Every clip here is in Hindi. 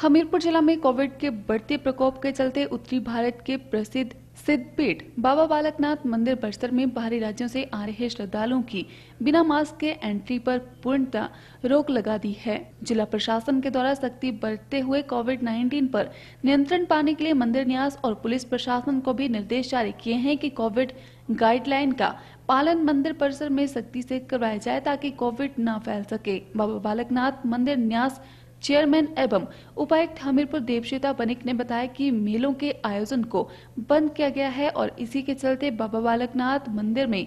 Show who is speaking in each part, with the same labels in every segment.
Speaker 1: हमीरपुर जिला में कोविड के बढ़ते प्रकोप के चलते उत्तरी भारत के प्रसिद्ध सिद्धपीठ बाबा बालकनाथ मंदिर परिसर में बाहरी राज्यों से आ रहे श्रद्धालुओं की बिना मास्क के एंट्री पर पूर्णतः रोक लगा दी है जिला प्रशासन के द्वारा सख्ती बरतते हुए कोविड 19 पर नियंत्रण पाने के लिए मंदिर न्यास और पुलिस प्रशासन को भी निर्देश जारी किए हैं कि कोविड गाइडलाइन का पालन मंदिर परिसर में सख्ती ऐसी करवाया जाए ताकि कोविड न फैल सके बाबा बालकनाथ मंदिर न्यास चेयरमैन एवं उपायुक्त हमीरपुर देवश्वेता बनिक ने बताया कि मेलों के आयोजन को बंद किया गया है और इसी के चलते बाबा बालकनाथ मंदिर में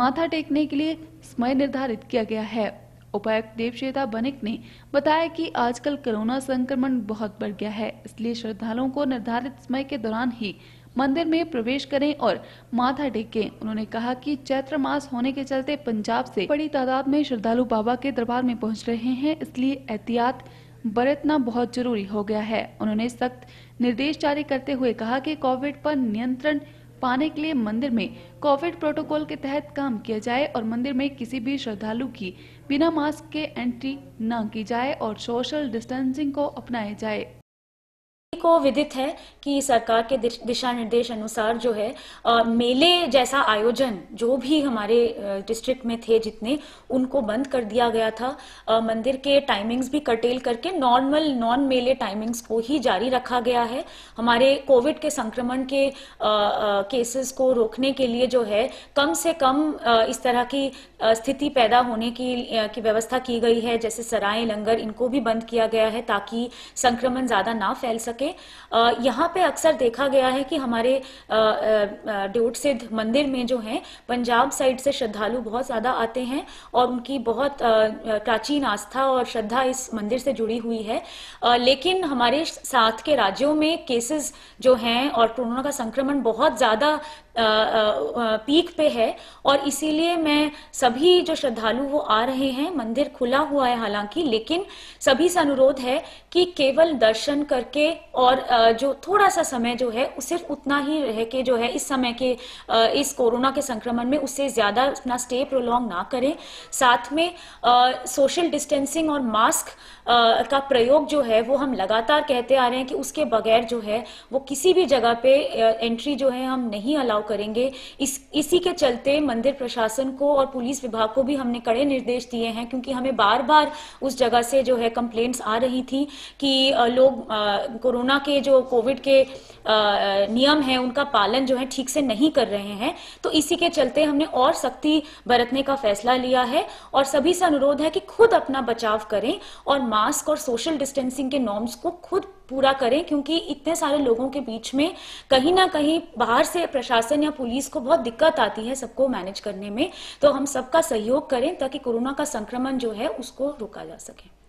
Speaker 1: माथा टेकने के लिए समय निर्धारित किया गया है उपायुक्त देवश्वेता बनिक ने बताया कि आजकल कोरोना संक्रमण बहुत बढ़ गया है इसलिए श्रद्धालुओं को निर्धारित समय के दौरान ही मंदिर में प्रवेश करें और माथा टेकें उन्होंने कहा कि चैत्र मास होने के चलते पंजाब से बड़ी तादाद में श्रद्धालु बाबा के दरबार में पहुंच रहे हैं इसलिए एहतियात बरतना बहुत जरूरी हो गया है उन्होंने सख्त निर्देश जारी करते हुए कहा कि कोविड पर नियंत्रण पाने के लिए मंदिर में कोविड प्रोटोकॉल के तहत काम किया जाए और मंदिर में किसी भी श्रद्धालु की बिना मास्क के एंट्री न की जाए और सोशल डिस्टेंसिंग को अपनाया जाए को विदित है कि सरकार
Speaker 2: के दिशा निर्देश अनुसार जो है आ, मेले जैसा आयोजन जो भी हमारे डिस्ट्रिक्ट में थे जितने उनको बंद कर दिया गया था आ, मंदिर के टाइमिंग्स भी कटेल करके नॉर्मल नॉन मेले टाइमिंग्स को ही जारी रखा गया है हमारे कोविड के संक्रमण के केसेस को रोकने के लिए जो है कम से कम आ, इस तरह की स्थिति पैदा होने की, की व्यवस्था की गई है जैसे सराय लंगर इनको भी बंद किया गया है ताकि संक्रमण ज्यादा ना फैल सके सके यहाँ पे अक्सर देखा गया है कि हमारे ड्योट सिद्ध मंदिर में जो है पंजाब साइड से श्रद्धालु बहुत ज्यादा आते हैं और उनकी बहुत प्राचीन आस्था और श्रद्धा इस मंदिर से जुड़ी हुई है लेकिन हमारे साथ के राज्यों में केसेस जो हैं और कोरोना का संक्रमण बहुत ज्यादा पीक पे है और इसीलिए मैं सभी जो श्रद्धालु वो आ रहे हैं मंदिर खुला हुआ है हालांकि लेकिन सभी से अनुरोध है कि केवल दर्शन करके और जो थोड़ा सा समय जो है सिर्फ उतना ही रह के जो है इस समय के इस कोरोना के संक्रमण में उससे ज़्यादा अपना स्टे प्रोलॉन्ग ना करें साथ में सोशल डिस्टेंसिंग और मास्क का प्रयोग जो है वो हम लगातार कहते आ रहे हैं कि उसके बगैर जो है वो किसी भी जगह पे एंट्री जो है हम नहीं अलाउ करेंगे इस इसी के चलते मंदिर प्रशासन को और पुलिस विभाग को भी हमने कड़े निर्देश दिए हैं क्योंकि हमें बार बार उस जगह से जो है कंप्लेंट्स आ रही थी कि लोग कोरोना कोरोना के जो कोविड के नियम है उनका पालन जो है ठीक से नहीं कर रहे हैं तो इसी के चलते हमने और सख्ती बरतने का फैसला लिया है और सभी से अनुरोध है कि खुद अपना बचाव करें और मास्क और सोशल डिस्टेंसिंग के नॉर्म्स को खुद पूरा करें क्योंकि इतने सारे लोगों के बीच में कहीं ना कहीं बाहर से प्रशासन या पुलिस को बहुत दिक्कत आती है सबको मैनेज करने में तो हम सबका सहयोग करें ताकि कोरोना का संक्रमण जो है उसको रोका जा सके